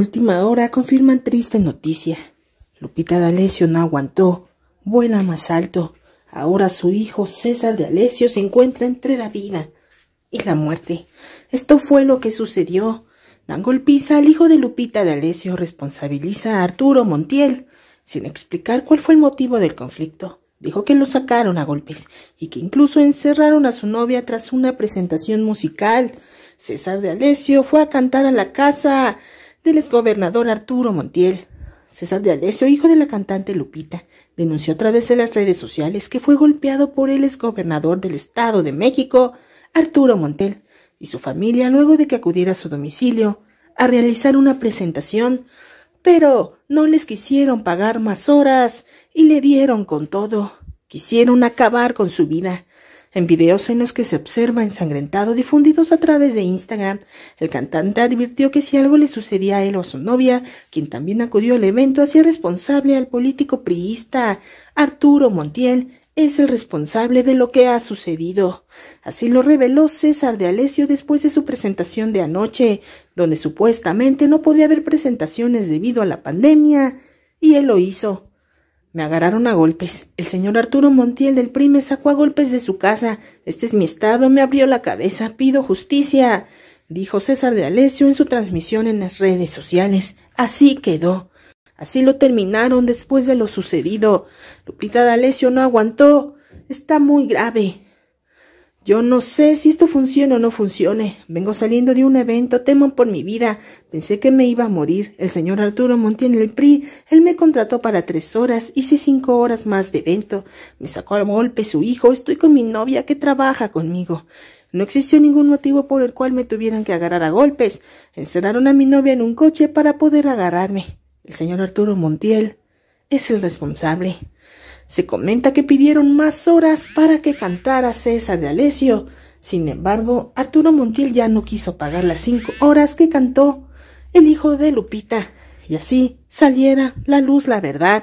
Última hora confirman triste noticia. Lupita de D'Alessio no aguantó. Vuela más alto. Ahora su hijo César de Alessio se encuentra entre la vida y la muerte. Esto fue lo que sucedió. Dan golpiza al hijo de Lupita de Alessio responsabiliza a Arturo Montiel, sin explicar cuál fue el motivo del conflicto. Dijo que lo sacaron a golpes y que incluso encerraron a su novia tras una presentación musical. César de Alessio fue a cantar a la casa del exgobernador Arturo Montiel. César de Alesio, hijo de la cantante Lupita, denunció a través de las redes sociales que fue golpeado por el exgobernador del Estado de México, Arturo Montiel, y su familia luego de que acudiera a su domicilio a realizar una presentación, pero no les quisieron pagar más horas y le dieron con todo. Quisieron acabar con su vida en videos en los que se observa ensangrentado difundidos a través de Instagram, el cantante advirtió que si algo le sucedía a él o a su novia, quien también acudió al evento, hacía responsable al político priista Arturo Montiel, es el responsable de lo que ha sucedido. Así lo reveló César de Alesio después de su presentación de anoche, donde supuestamente no podía haber presentaciones debido a la pandemia, y él lo hizo. Me agarraron a golpes. El señor Arturo Montiel del PRI me sacó a golpes de su casa. Este es mi estado, me abrió la cabeza, pido justicia, dijo César de Alesio en su transmisión en las redes sociales. Así quedó. Así lo terminaron después de lo sucedido. Lupita de Alesio no aguantó. Está muy grave. Yo no sé si esto funciona o no funcione. Vengo saliendo de un evento, temo por mi vida. Pensé que me iba a morir. El señor Arturo Montiel el PRI, él me contrató para tres horas, hice cinco horas más de evento. Me sacó a golpe su hijo, estoy con mi novia que trabaja conmigo. No existió ningún motivo por el cual me tuvieran que agarrar a golpes. Encerraron a mi novia en un coche para poder agarrarme. El señor Arturo Montiel es el responsable. Se comenta que pidieron más horas para que cantara César de Alesio. Sin embargo, Arturo Montiel ya no quiso pagar las cinco horas que cantó el hijo de Lupita. Y así saliera la luz la verdad.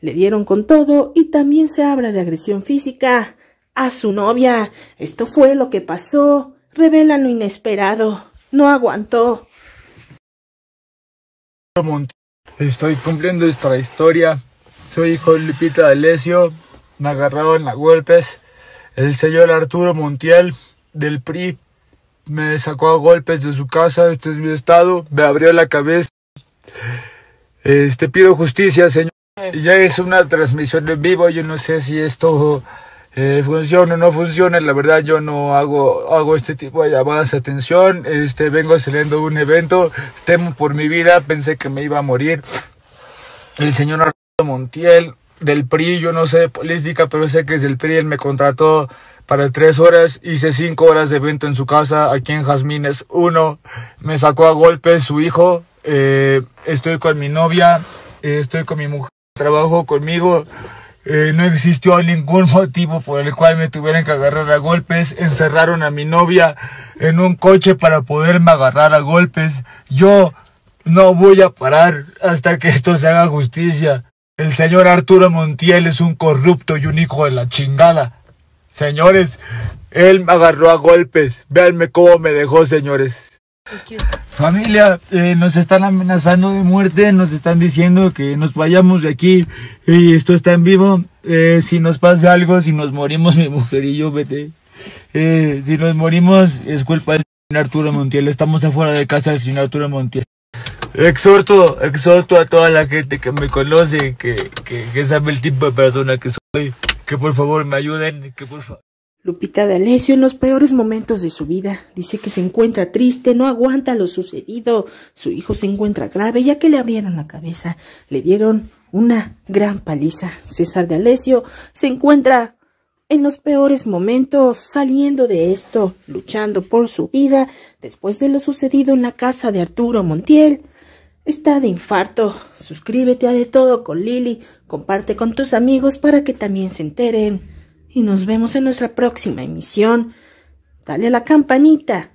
Le dieron con todo y también se habla de agresión física a su novia. Esto fue lo que pasó. Revela lo inesperado. No aguantó. Estoy cumpliendo esta historia soy hijo de Lupita D'Alessio. Me agarraron a golpes. El señor Arturo Montiel del PRI me sacó a golpes de su casa. Este es mi estado. Me abrió la cabeza. Este pido justicia, señor. Ya es una transmisión en vivo. Yo no sé si esto eh, funciona o no funciona. La verdad, yo no hago, hago este tipo de llamadas de atención. Este, vengo saliendo de un evento. Temo por mi vida. Pensé que me iba a morir. El señor Montiel del PRI, yo no sé de política, pero sé que es del PRI, él me contrató para tres horas, hice cinco horas de evento en su casa, aquí en Jazmines uno, me sacó a golpes su hijo, eh, estoy con mi novia, eh, estoy con mi mujer, trabajo conmigo, eh, no existió ningún motivo por el cual me tuvieran que agarrar a golpes. Encerraron a mi novia en un coche para poderme agarrar a golpes. Yo no voy a parar hasta que esto se haga justicia. El señor Arturo Montiel es un corrupto y un hijo de la chingada. Señores, él me agarró a golpes. Véanme cómo me dejó, señores. Familia, eh, nos están amenazando de muerte, nos están diciendo que nos vayamos de aquí y esto está en vivo. Eh, si nos pasa algo, si nos morimos, mi mujer y yo, vete. Eh, si nos morimos, es culpa del señor Arturo Montiel. Estamos afuera de casa del señor Arturo Montiel. Exhorto, exhorto a toda la gente que me conoce, que, que, sabe el tipo de persona que soy, que por favor me ayuden, que por favor. Lupita de Alessio en los peores momentos de su vida dice que se encuentra triste, no aguanta lo sucedido. Su hijo se encuentra grave ya que le abrieron la cabeza, le dieron una gran paliza. César de Alesio se encuentra en los peores momentos, saliendo de esto, luchando por su vida después de lo sucedido en la casa de Arturo Montiel está de infarto. Suscríbete a De Todo con Lili, comparte con tus amigos para que también se enteren. Y nos vemos en nuestra próxima emisión. Dale a la campanita.